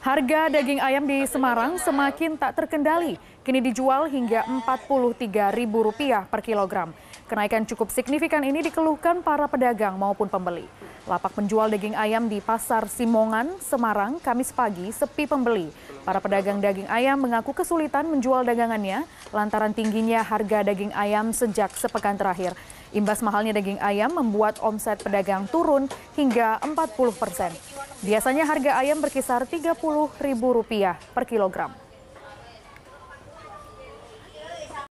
Harga daging ayam di Semarang semakin tak terkendali. Kini dijual hingga Rp43.000 per kilogram. Kenaikan cukup signifikan ini dikeluhkan para pedagang maupun pembeli. Lapak penjual daging ayam di Pasar Simongan, Semarang, Kamis pagi sepi pembeli. Para pedagang daging ayam mengaku kesulitan menjual dagangannya lantaran tingginya harga daging ayam sejak sepekan terakhir. Imbas mahalnya daging ayam membuat omset pedagang turun hingga 40 persen. Biasanya harga ayam berkisar 30 ribu rupiah per kilogram.